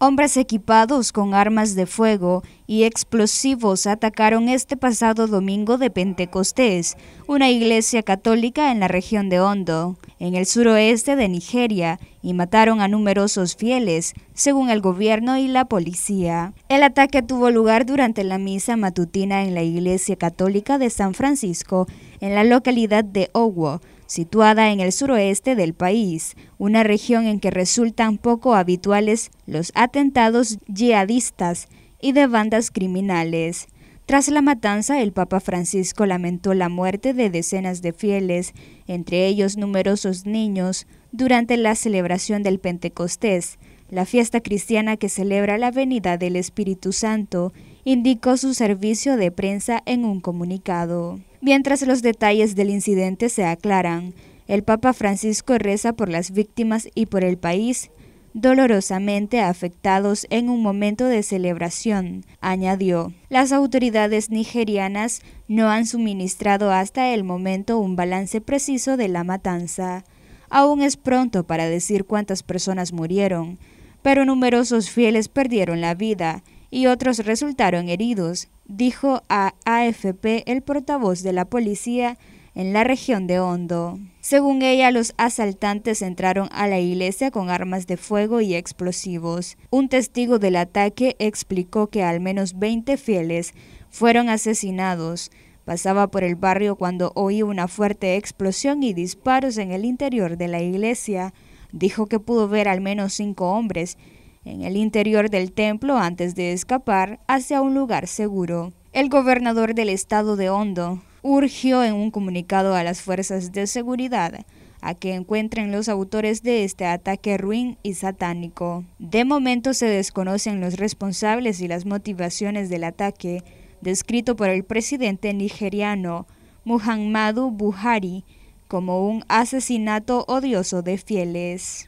Hombres equipados con armas de fuego y explosivos atacaron este pasado domingo de Pentecostés, una iglesia católica en la región de Ondo, en el suroeste de Nigeria, y mataron a numerosos fieles, según el gobierno y la policía. El ataque tuvo lugar durante la misa matutina en la iglesia católica de San Francisco, en la localidad de Owo, situada en el suroeste del país, una región en que resultan poco habituales los atentados yihadistas y de bandas criminales. Tras la matanza, el Papa Francisco lamentó la muerte de decenas de fieles, entre ellos numerosos niños, durante la celebración del Pentecostés, la fiesta cristiana que celebra la venida del Espíritu Santo indicó su servicio de prensa en un comunicado. Mientras los detalles del incidente se aclaran, el Papa Francisco reza por las víctimas y por el país dolorosamente afectados en un momento de celebración, añadió. Las autoridades nigerianas no han suministrado hasta el momento un balance preciso de la matanza. Aún es pronto para decir cuántas personas murieron, pero numerosos fieles perdieron la vida y otros resultaron heridos, dijo a AFP el portavoz de la policía en la región de Hondo. Según ella, los asaltantes entraron a la iglesia con armas de fuego y explosivos. Un testigo del ataque explicó que al menos 20 fieles fueron asesinados. Pasaba por el barrio cuando oí una fuerte explosión y disparos en el interior de la iglesia. Dijo que pudo ver al menos cinco hombres en el interior del templo antes de escapar hacia un lugar seguro. El gobernador del estado de Hondo urgió en un comunicado a las fuerzas de seguridad a que encuentren los autores de este ataque ruin y satánico. De momento se desconocen los responsables y las motivaciones del ataque, descrito por el presidente nigeriano Muhammadu Buhari como un asesinato odioso de fieles.